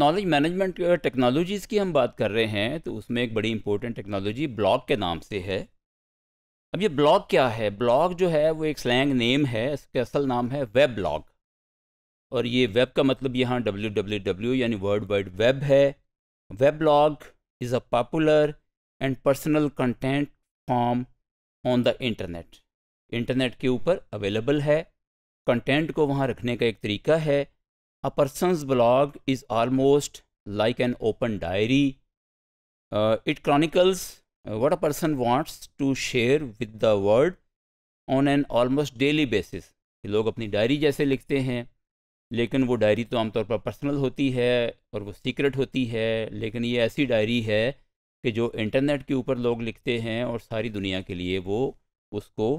Knowledge management technologies की हम बात कर रहे हैं तो उसमें एक बड़ी इंपॉर्टेंट टेक्नोलॉजी ब्लॉक के नाम से है अब ये ब्लॉग क्या है ब्लॉग जो है वो एक स्लैंग नेम है इसका असल नाम है वेब ब्लॉग और ये वेब का मतलब यहाँ डब्ल्यू डब्ल्यू डब्ल्यू यानी वर्ल्ड वाइड वेब है web blog is a popular and personal content form on the internet internet के ऊपर अवेलेबल है कंटेंट को वहाँ रखने का एक तरीका है A person's blog is almost like an open diary. Uh, it chronicles uh, what a person wants to share with the world on an almost daily basis. लोग अपनी डायरी जैसे लिखते हैं लेकिन वो डायरी तो आमतौर पर पर्सनल होती है और वो सीक्रेट होती है लेकिन ये ऐसी डायरी है कि जो इंटरनेट के ऊपर लोग लिखते हैं और सारी दुनिया के लिए वो उसको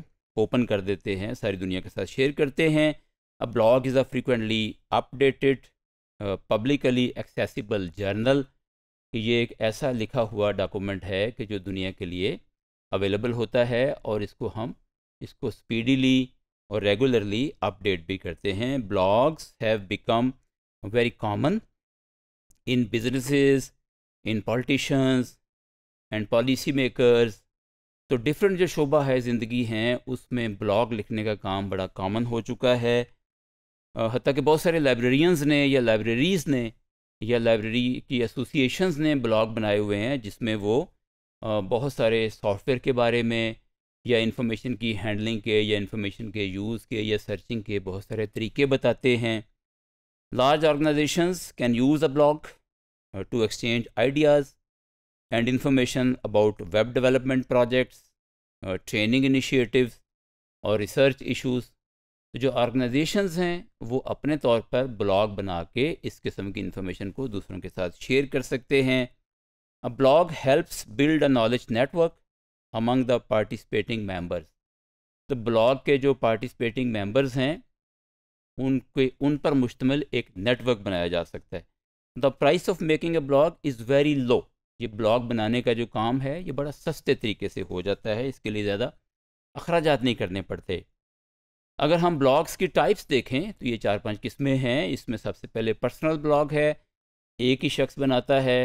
ओपन कर देते हैं सारी दुनिया के साथ शेयर करते हैं A blog is a frequently updated, uh, publicly accessible journal. कि ये एक ऐसा लिखा हुआ डॉक्यूमेंट है कि जो दुनिया के लिए अवेलेबल होता है और इसको हम इसको स्पीडीली और रेगुलरली अपडेट भी करते हैं blogs have become very common in businesses in politicians and policy makers तो डिफरेंट जो शोबा है ज़िंदगी हैं उसमें ब्लॉग लिखने का काम बड़ा कॉमन हो चुका है हती कि बहुत सारे लाइब्रेरियंस ने या लाइब्रेरीज़ ने या लाइब्रेरी की एसोसिएशंस ने ब्लॉग बनाए हुए हैं जिसमें वो बहुत सारे सॉफ्टवेयर के बारे में या इन्फॉर्मेशन की हैंडलिंग के या इन्फॉर्मेशन के यूज़ के या सर्चिंग के बहुत सारे तरीके बताते हैं large organisations can use a blog to exchange ideas and information about web development projects training initiatives और रिसर्च इश्यूज़ तो जो ऑर्गेनाइजेशंस हैं वो अपने तौर पर ब्लॉग बना के इस किस्म की इंफॉर्मेशन को दूसरों के साथ शेयर कर सकते हैं a blog helps build a knowledge network among the participating members तो ब्लॉग के जो पार्टिसिपेटिंग मेंबर्स हैं उनके उन पर मुश्तम एक नेटवर्क बनाया जा सकता है the price of making a blog is very low ये ब्लॉग बनाने का जो काम है ये बड़ा सस्ते तरीके से हो जाता है इसके लिए ज़्यादा अखराज नहीं करने पड़ते अगर हम ब्लॉग्स की टाइप्स देखें तो ये चार पांच किस्में हैं इसमें सबसे पहले पर्सनल ब्लॉग है एक ही शख्स बनाता है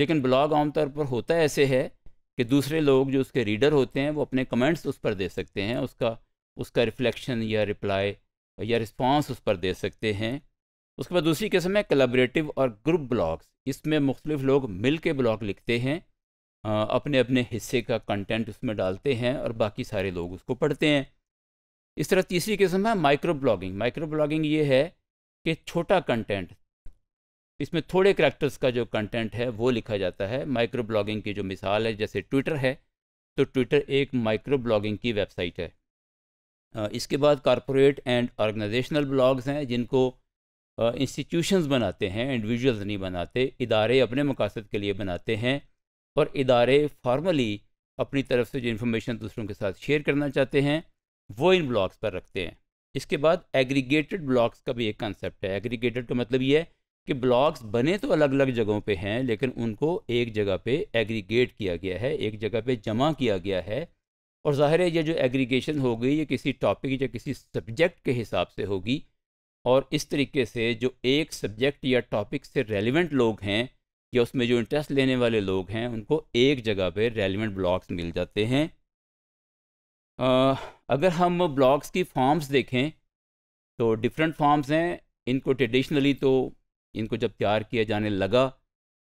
लेकिन ब्लॉग आमतौर पर होता ऐसे है कि दूसरे लोग जो उसके रीडर होते हैं वो अपने कमेंट्स उस पर दे सकते हैं उसका उसका रिफ्लेक्शन या रिप्लाई या रिस्पांस उस पर दे सकते हैं उसके बाद दूसरी किस्म है कलाबरेटिव और ग्रुप ब्लॉग्स इसमें मुख्तलिफ लोग मिल के ब्लॉग लिखते हैं अपने अपने हिस्से का कंटेंट उसमें डालते हैं और बाकी सारे लोग उसको पढ़ते हैं इस तरह तीसरी किस्म है माइक्रो ब्लॉगिंग माइक्रो ब्लॉगिंग ये है कि छोटा कंटेंट इसमें थोड़े करैक्टर्स का जो कंटेंट है वो लिखा जाता है माइक्रो ब्लॉगिंग की जो मिसाल है जैसे ट्विटर है तो ट्विटर एक माइक्रो ब्लॉगिंग की वेबसाइट है इसके बाद कॉरपोरेट एंड ऑर्गेनाइजेशनल ब्लॉग्स हैं जिनको इंस्टीट्यूशंस बनाते हैं इंडिविजुअल्स नहीं बनाते इदारे अपने मकासद के लिए बनाते हैं और इदारे फॉर्मली अपनी तरफ से जो इन्फॉर्मेशन दूसरों के साथ शेयर करना चाहते हैं वो इन ब्लॉक्स पर रखते हैं इसके बाद एग्रीगेटेड ब्लॉक्स का भी एक कंसेप्ट है एग्रीगेटेड का तो मतलब ये है कि ब्लॉक्स बने तो अलग अलग जगहों पे हैं लेकिन उनको एक जगह पे एग्रीगेट किया गया है एक जगह पे जमा किया गया है और ज़ाहिर है ये जो एग्रीगेशन गई ये किसी टॉपिक या किसी सब्जेक्ट के हिसाब से होगी और इस तरीके से जो एक सब्जेक्ट या टॉपिक से रेलिवेंट लोग हैं या उसमें जो इंटरेस्ट लेने वाले लोग हैं उनको एक जगह पर रेलिवेंट ब्लॉक्स मिल जाते हैं अगर हम ब्लॉग्स की फॉर्म्स देखें तो डिफरेंट फॉर्म्स हैं इनको ट्रेडिशनली तो इनको जब तैयार किया जाने लगा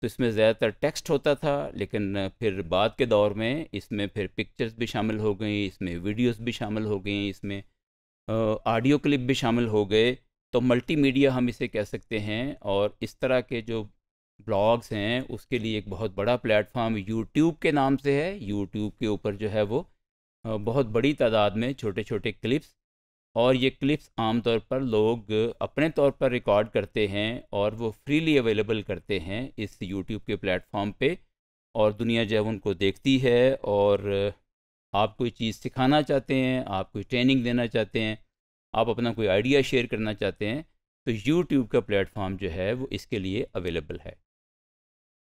तो इसमें ज़्यादातर टेक्स्ट होता था लेकिन फिर बाद के दौर में इसमें फिर पिक्चर्स भी शामिल हो गई इसमें वीडियोस भी शामिल हो गई इसमें ऑडियो क्लिप भी शामिल हो गए तो मल्टीमीडिया हम इसे कह सकते हैं और इस तरह के जो ब्लॉग्स हैं उसके लिए एक बहुत बड़ा प्लेटफॉर्म यूट्यूब के नाम से है यूट्यूब के ऊपर जो है वो बहुत बड़ी तादाद में छोटे छोटे क्लिप्स और ये क्लिप्स आमतौर पर लोग अपने तौर पर रिकॉर्ड करते हैं और वो फ्रीली अवेलेबल करते हैं इस यूट्यूब के प्लेटफॉर्म पे और दुनिया जब उनको देखती है और आप कोई चीज़ सिखाना चाहते हैं आप कोई ट्रेनिंग देना चाहते हैं आप अपना कोई आइडिया शेयर करना चाहते हैं तो यूट्यूब का प्लेटफॉर्म जो है वो इसके लिए अवेलेबल है